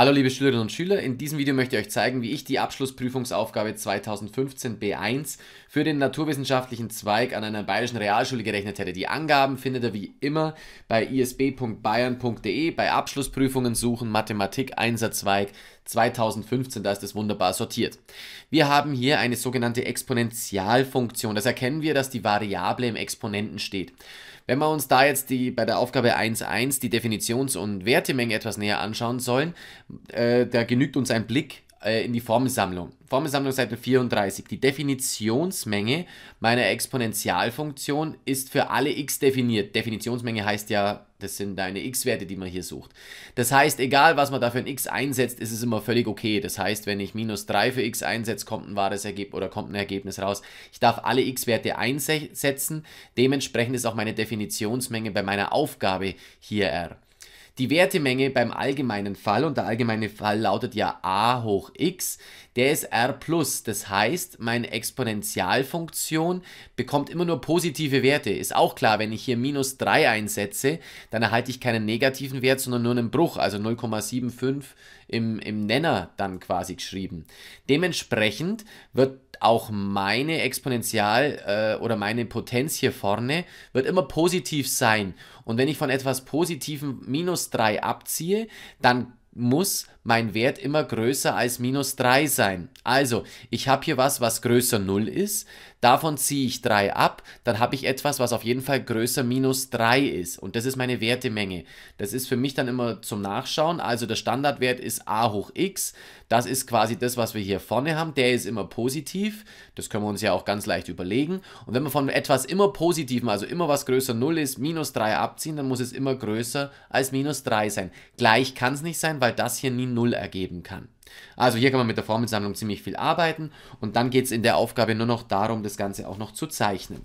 Hallo liebe Schülerinnen und Schüler, in diesem Video möchte ich euch zeigen, wie ich die Abschlussprüfungsaufgabe 2015 B1 für den naturwissenschaftlichen Zweig an einer bayerischen Realschule gerechnet hätte. Die Angaben findet ihr wie immer bei isb.bayern.de bei Abschlussprüfungen suchen, Mathematik Einsatzweig 2015, da ist es wunderbar sortiert. Wir haben hier eine sogenannte Exponentialfunktion. Das erkennen wir, dass die Variable im Exponenten steht. Wenn wir uns da jetzt die, bei der Aufgabe 1.1 die Definitions- und Wertemenge etwas näher anschauen sollen, äh, da genügt uns ein Blick äh, in die Formelsammlung. Formelsammlung Seite 34. Die Definitionsmenge meiner Exponentialfunktion ist für alle x definiert. Definitionsmenge heißt ja, das sind deine x-Werte, die man hier sucht. Das heißt, egal was man da für ein x einsetzt, ist es immer völlig okay. Das heißt, wenn ich minus 3 für x einsetze, kommt ein wahres Ergebnis oder kommt ein Ergebnis raus. Ich darf alle x-Werte einsetzen. Dementsprechend ist auch meine Definitionsmenge bei meiner Aufgabe hier R. Die Wertemenge beim allgemeinen Fall, und der allgemeine Fall lautet ja a hoch x, der ist r plus. Das heißt, meine Exponentialfunktion bekommt immer nur positive Werte. Ist auch klar, wenn ich hier minus 3 einsetze, dann erhalte ich keinen negativen Wert, sondern nur einen Bruch, also 0,75 im, im Nenner dann quasi geschrieben. Dementsprechend wird auch meine Exponential äh, oder meine Potenz hier vorne wird immer positiv sein. Und wenn ich von etwas Positivem minus 3 abziehe, dann muss mein Wert immer größer als minus 3 sein. Also, ich habe hier was, was größer 0 ist, davon ziehe ich 3 ab, dann habe ich etwas, was auf jeden Fall größer minus 3 ist und das ist meine Wertemenge. Das ist für mich dann immer zum Nachschauen, also der Standardwert ist a hoch x, das ist quasi das, was wir hier vorne haben, der ist immer positiv, das können wir uns ja auch ganz leicht überlegen und wenn wir von etwas immer positiven, also immer was größer 0 ist, minus 3 abziehen, dann muss es immer größer als minus 3 sein. Gleich kann es nicht sein, weil das hier nie 0 ergeben kann. Also hier kann man mit der Formelsammlung ziemlich viel arbeiten und dann geht es in der Aufgabe nur noch darum, das Ganze auch noch zu zeichnen.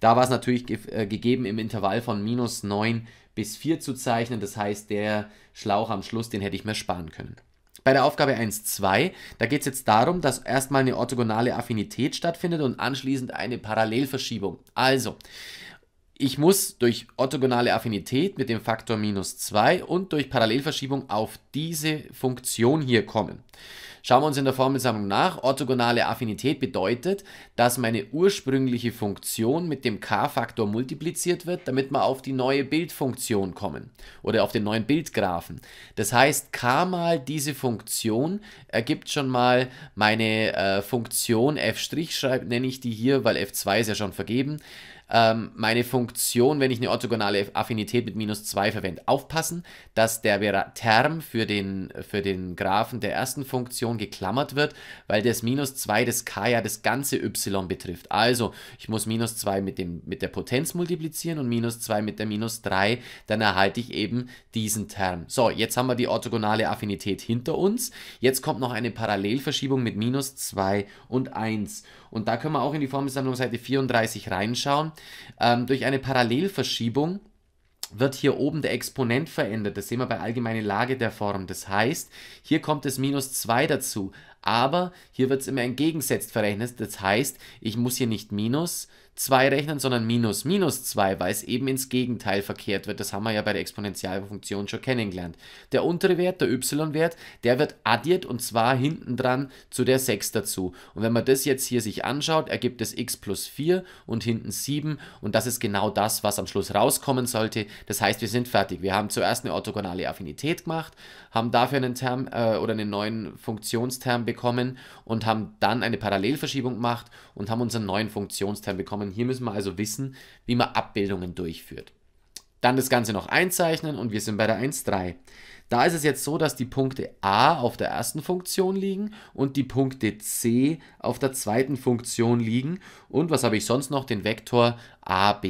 Da war es natürlich ge äh, gegeben, im Intervall von minus 9 bis 4 zu zeichnen, das heißt der Schlauch am Schluss, den hätte ich mir sparen können. Bei der Aufgabe 1.2, da geht es jetzt darum, dass erstmal eine orthogonale Affinität stattfindet und anschließend eine Parallelverschiebung. Also, ich muss durch orthogonale Affinität mit dem Faktor minus 2 und durch Parallelverschiebung auf diese Funktion hier kommen. Schauen wir uns in der Formelsammlung nach. Orthogonale Affinität bedeutet, dass meine ursprüngliche Funktion mit dem k-Faktor multipliziert wird, damit wir auf die neue Bildfunktion kommen oder auf den neuen Bildgrafen. Das heißt, k mal diese Funktion ergibt schon mal meine äh, Funktion f' nenne ich die hier, weil f2 ist ja schon vergeben ähm, meine Funktion, wenn ich eine orthogonale Affinität mit minus 2 verwende. Aufpassen, dass der Term für den, für den Graphen der ersten Funktion geklammert wird, weil das minus 2 des k ja das ganze y betrifft. Also ich muss minus 2 mit, dem, mit der Potenz multiplizieren und minus 2 mit der minus 3, dann erhalte ich eben diesen Term. So, jetzt haben wir die orthogonale Affinität hinter uns. Jetzt kommt noch eine Parallelverschiebung mit minus 2 und 1. Und da können wir auch in die Formelsammlung Seite 34 reinschauen. Ähm, durch eine Parallelverschiebung wird hier oben der Exponent verändert. Das sehen wir bei allgemeine Lage der Form. Das heißt, hier kommt das minus 2 dazu. Aber hier wird es immer entgegensetzt verrechnet. Das heißt, ich muss hier nicht minus 2 rechnen, sondern minus minus 2, weil es eben ins Gegenteil verkehrt wird. Das haben wir ja bei der Exponentialfunktion schon kennengelernt. Der untere Wert, der y-Wert, der wird addiert und zwar hinten dran zu der 6 dazu. Und wenn man das jetzt hier sich anschaut, ergibt es x plus 4 und hinten 7 und das ist genau das, was am Schluss rauskommen sollte. Das heißt, wir sind fertig. Wir haben zuerst eine orthogonale Affinität gemacht, haben dafür einen Term äh, oder einen neuen Funktionsterm bekommen und haben dann eine Parallelverschiebung gemacht und haben unseren neuen Funktionsterm bekommen. Hier müssen wir also wissen, wie man Abbildungen durchführt. Dann das Ganze noch einzeichnen und wir sind bei der 1,3. Da ist es jetzt so, dass die Punkte a auf der ersten Funktion liegen und die Punkte c auf der zweiten Funktion liegen. Und was habe ich sonst noch? Den Vektor ab.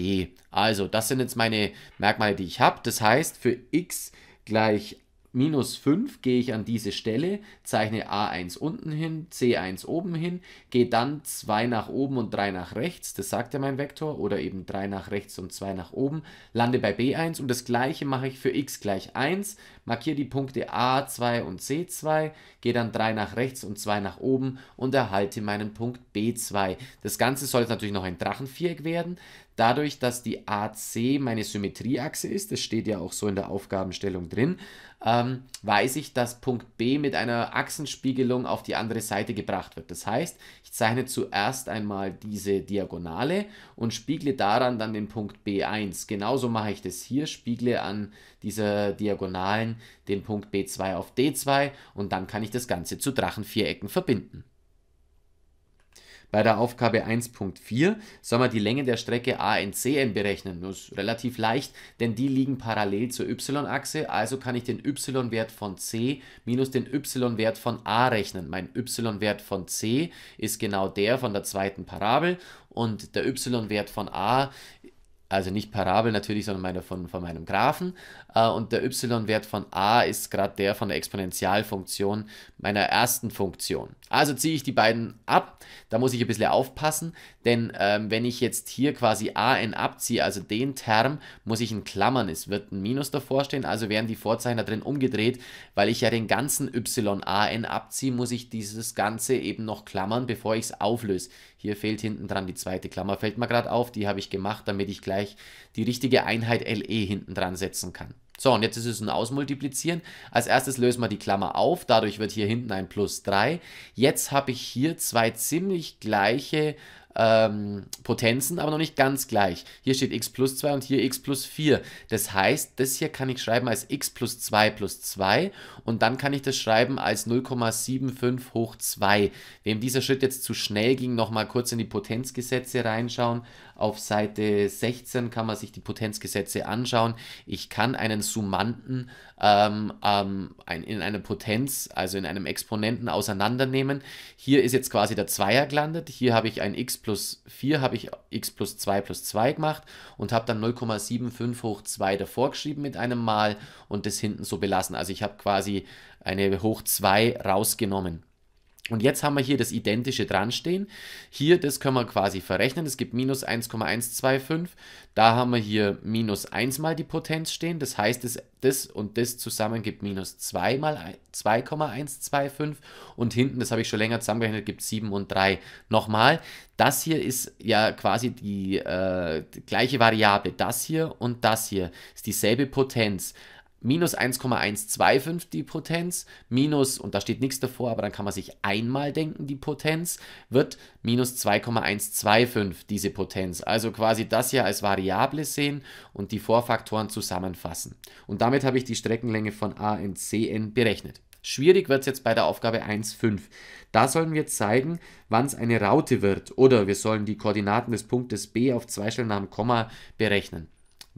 Also das sind jetzt meine Merkmale, die ich habe. Das heißt, für x gleich minus 5 gehe ich an diese Stelle, zeichne A1 unten hin, C1 oben hin, gehe dann 2 nach oben und 3 nach rechts, das sagt ja mein Vektor, oder eben 3 nach rechts und 2 nach oben, lande bei B1 und das gleiche mache ich für x gleich 1, markiere die Punkte A2 und C2, gehe dann 3 nach rechts und 2 nach oben und erhalte meinen Punkt B2. Das Ganze soll jetzt natürlich noch ein Drachenviereck werden, Dadurch, dass die AC meine Symmetrieachse ist, das steht ja auch so in der Aufgabenstellung drin, ähm, weiß ich, dass Punkt B mit einer Achsenspiegelung auf die andere Seite gebracht wird. Das heißt, ich zeichne zuerst einmal diese Diagonale und spiegle daran dann den Punkt B1. Genauso mache ich das hier, spiegle an dieser Diagonalen den Punkt B2 auf D2 und dann kann ich das Ganze zu Drachenvierecken verbinden. Bei der Aufgabe 1.4 soll man die Länge der Strecke ANCM berechnen. Das ist relativ leicht, denn die liegen parallel zur y-Achse, also kann ich den y-Wert von c minus den y-Wert von a rechnen. Mein y-Wert von c ist genau der von der zweiten Parabel und der y-Wert von a also nicht Parabel natürlich, sondern meine von, von meinem Graphen. Äh, und der y-Wert von a ist gerade der von der Exponentialfunktion meiner ersten Funktion. Also ziehe ich die beiden ab. Da muss ich ein bisschen aufpassen, denn ähm, wenn ich jetzt hier quasi an abziehe, also den Term, muss ich in Klammern, es wird ein Minus davor stehen, also werden die Vorzeichen da drin umgedreht, weil ich ja den ganzen YAN abziehe, muss ich dieses Ganze eben noch klammern, bevor ich es auflöse. Hier fehlt hinten dran die zweite Klammer, fällt mir gerade auf, die habe ich gemacht, damit ich gleich die richtige Einheit LE hinten dran setzen kann. So, und jetzt ist es ein Ausmultiplizieren. Als erstes lösen wir die Klammer auf, dadurch wird hier hinten ein Plus 3. Jetzt habe ich hier zwei ziemlich gleiche ähm, Potenzen, aber noch nicht ganz gleich. Hier steht x plus 2 und hier x plus 4. Das heißt, das hier kann ich schreiben als x plus 2 plus 2 und dann kann ich das schreiben als 0,75 hoch 2. Wem dieser Schritt jetzt zu schnell ging, nochmal kurz in die Potenzgesetze reinschauen. Auf Seite 16 kann man sich die Potenzgesetze anschauen. Ich kann einen Summanden ähm, ähm, ein, in einer Potenz, also in einem Exponenten auseinandernehmen. Hier ist jetzt quasi der Zweier gelandet. Hier habe ich ein x plus 4, habe ich x plus 2 plus 2 gemacht und habe dann 0,75 hoch 2 davor geschrieben mit einem Mal und das hinten so belassen. Also ich habe quasi eine hoch 2 rausgenommen. Und jetzt haben wir hier das Identische dran stehen. Hier, das können wir quasi verrechnen. Es gibt minus 1,125. Da haben wir hier minus 1 mal die Potenz stehen. Das heißt, das, das und das zusammen gibt minus 2 mal 2,125. Und hinten, das habe ich schon länger zusammengerechnet, gibt 7 und 3. Nochmal, das hier ist ja quasi die, äh, die gleiche Variable. Das hier und das hier ist dieselbe Potenz minus 1,125 die Potenz, minus, und da steht nichts davor, aber dann kann man sich einmal denken, die Potenz wird minus 2,125 diese Potenz. Also quasi das hier als Variable sehen und die Vorfaktoren zusammenfassen. Und damit habe ich die Streckenlänge von A in Cn berechnet. Schwierig wird es jetzt bei der Aufgabe 1.5. Da sollen wir zeigen, wann es eine Raute wird oder wir sollen die Koordinaten des Punktes B auf zwei Stellen nach dem Komma berechnen.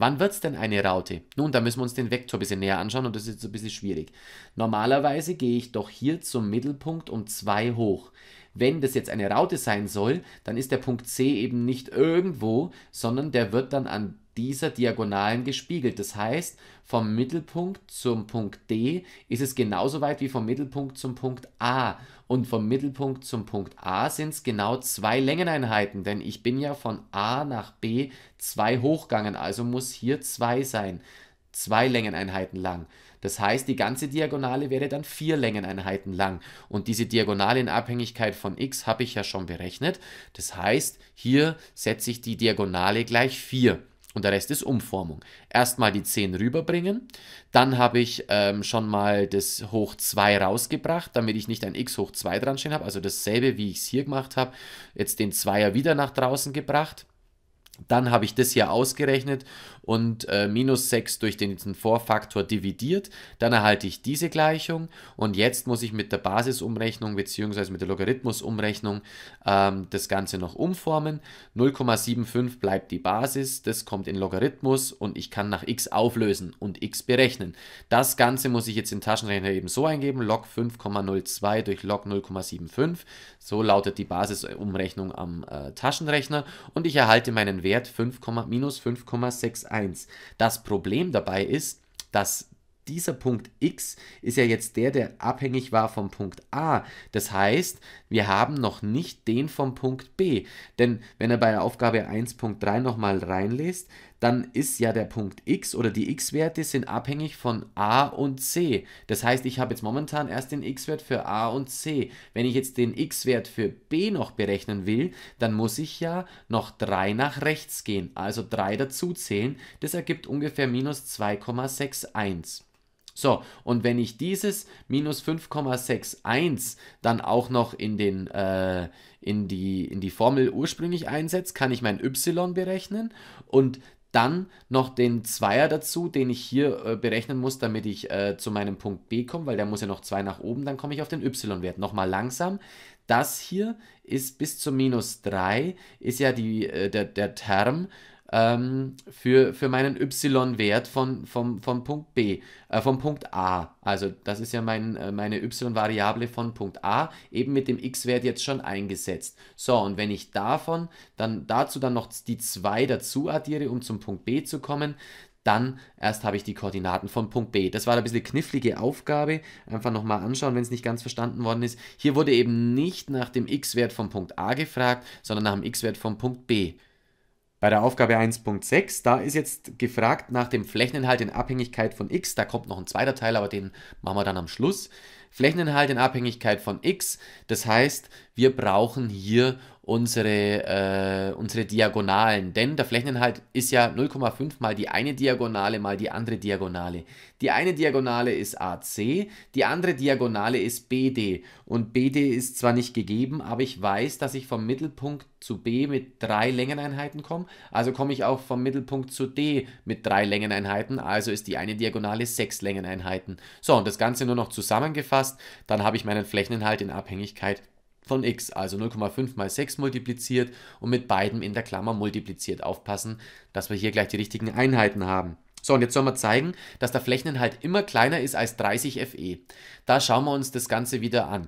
Wann wird es denn eine Raute? Nun, da müssen wir uns den Vektor ein bisschen näher anschauen und das ist jetzt ein bisschen schwierig. Normalerweise gehe ich doch hier zum Mittelpunkt um 2 hoch. Wenn das jetzt eine Raute sein soll, dann ist der Punkt C eben nicht irgendwo, sondern der wird dann an dieser Diagonalen gespiegelt. Das heißt, vom Mittelpunkt zum Punkt D ist es genauso weit wie vom Mittelpunkt zum Punkt A. Und vom Mittelpunkt zum Punkt A sind es genau zwei Längeneinheiten, denn ich bin ja von A nach B zwei hochgegangen, also muss hier zwei sein. Zwei Längeneinheiten lang. Das heißt, die ganze Diagonale wäre dann vier Längeneinheiten lang. Und diese Diagonale in Abhängigkeit von x habe ich ja schon berechnet. Das heißt, hier setze ich die Diagonale gleich 4. Und der Rest ist Umformung. Erstmal die 10 rüberbringen, dann habe ich ähm, schon mal das hoch 2 rausgebracht, damit ich nicht ein x hoch 2 dran stehen habe, also dasselbe wie ich es hier gemacht habe, jetzt den 2er wieder nach draußen gebracht. Dann habe ich das hier ausgerechnet und äh, minus 6 durch den Vorfaktor dividiert, dann erhalte ich diese Gleichung und jetzt muss ich mit der Basisumrechnung bzw. mit der Logarithmusumrechnung ähm, das Ganze noch umformen. 0,75 bleibt die Basis, das kommt in Logarithmus und ich kann nach x auflösen und x berechnen. Das Ganze muss ich jetzt in Taschenrechner eben so eingeben, log 5,02 durch log 0,75. So lautet die Basisumrechnung am äh, Taschenrechner und ich erhalte meinen Wert 5, minus 5,68. 1. Das Problem dabei ist, dass dieser Punkt x ist ja jetzt der, der abhängig war vom Punkt a. Das heißt, wir haben noch nicht den vom Punkt b. Denn wenn er bei der Aufgabe 1.3 nochmal reinlässt, dann ist ja der Punkt x oder die x-Werte sind abhängig von a und c. Das heißt, ich habe jetzt momentan erst den x-Wert für a und c. Wenn ich jetzt den x-Wert für b noch berechnen will, dann muss ich ja noch 3 nach rechts gehen, also 3 dazuzählen. Das ergibt ungefähr minus 2,61. So, und wenn ich dieses minus 5,61 dann auch noch in, den, äh, in, die, in die Formel ursprünglich einsetze, kann ich mein y berechnen und dann noch den Zweier dazu, den ich hier äh, berechnen muss, damit ich äh, zu meinem Punkt B komme, weil der muss ja noch 2 nach oben, dann komme ich auf den Y-Wert. Nochmal langsam. Das hier ist bis zu minus 3, ist ja die, äh, der, der Term ähm, für, für meinen y-Wert von, vom, vom Punkt B, äh, vom Punkt A. Also das ist ja mein, äh, meine y-Variable von Punkt A, eben mit dem x-Wert jetzt schon eingesetzt. So, und wenn ich davon dann dazu dann noch die 2 dazu addiere, um zum Punkt B zu kommen, dann erst habe ich die Koordinaten von Punkt B. Das war ein bisschen knifflige Aufgabe. Einfach nochmal anschauen, wenn es nicht ganz verstanden worden ist. Hier wurde eben nicht nach dem x-Wert von Punkt A gefragt, sondern nach dem x-Wert von Punkt B. Bei der Aufgabe 1.6, da ist jetzt gefragt nach dem Flächeninhalt in Abhängigkeit von x. Da kommt noch ein zweiter Teil, aber den machen wir dann am Schluss. Flächeninhalt in Abhängigkeit von x. Das heißt, wir brauchen hier unsere, äh, unsere Diagonalen, denn der Flächeninhalt ist ja 0,5 mal die eine Diagonale mal die andere Diagonale. Die eine Diagonale ist AC, die andere Diagonale ist BD und BD ist zwar nicht gegeben, aber ich weiß, dass ich vom Mittelpunkt zu B mit drei Längeneinheiten komme, also komme ich auch vom Mittelpunkt zu D mit drei Längeneinheiten, also ist die eine Diagonale sechs Längeneinheiten. So, und das Ganze nur noch zusammengefasst passt, dann habe ich meinen Flächeninhalt in Abhängigkeit von x, also 0,5 mal 6 multipliziert und mit beidem in der Klammer multipliziert. Aufpassen, dass wir hier gleich die richtigen Einheiten haben. So, und jetzt sollen wir zeigen, dass der Flächeninhalt immer kleiner ist als 30 Fe. Da schauen wir uns das Ganze wieder an.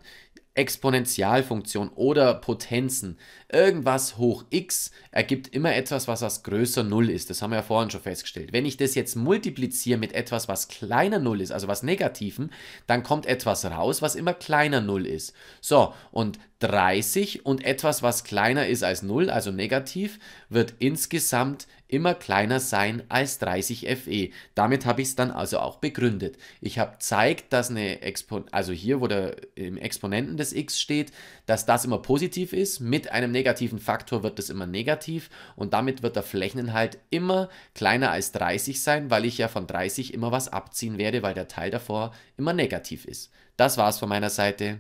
Exponentialfunktion oder Potenzen. Irgendwas hoch x ergibt immer etwas, was als größer 0 ist. Das haben wir ja vorhin schon festgestellt. Wenn ich das jetzt multipliziere mit etwas, was kleiner 0 ist, also was Negativen, dann kommt etwas raus, was immer kleiner 0 ist. So, und 30 und etwas, was kleiner ist als 0, also negativ, wird insgesamt immer kleiner sein als 30 FE. Damit habe ich es dann also auch begründet. Ich habe zeigt, dass eine Exponente, also hier, wo der im Exponenten des x steht, dass das immer positiv ist. Mit einem negativen Faktor wird das immer negativ und damit wird der Flächeninhalt immer kleiner als 30 sein, weil ich ja von 30 immer was abziehen werde, weil der Teil davor immer negativ ist. Das war's von meiner Seite.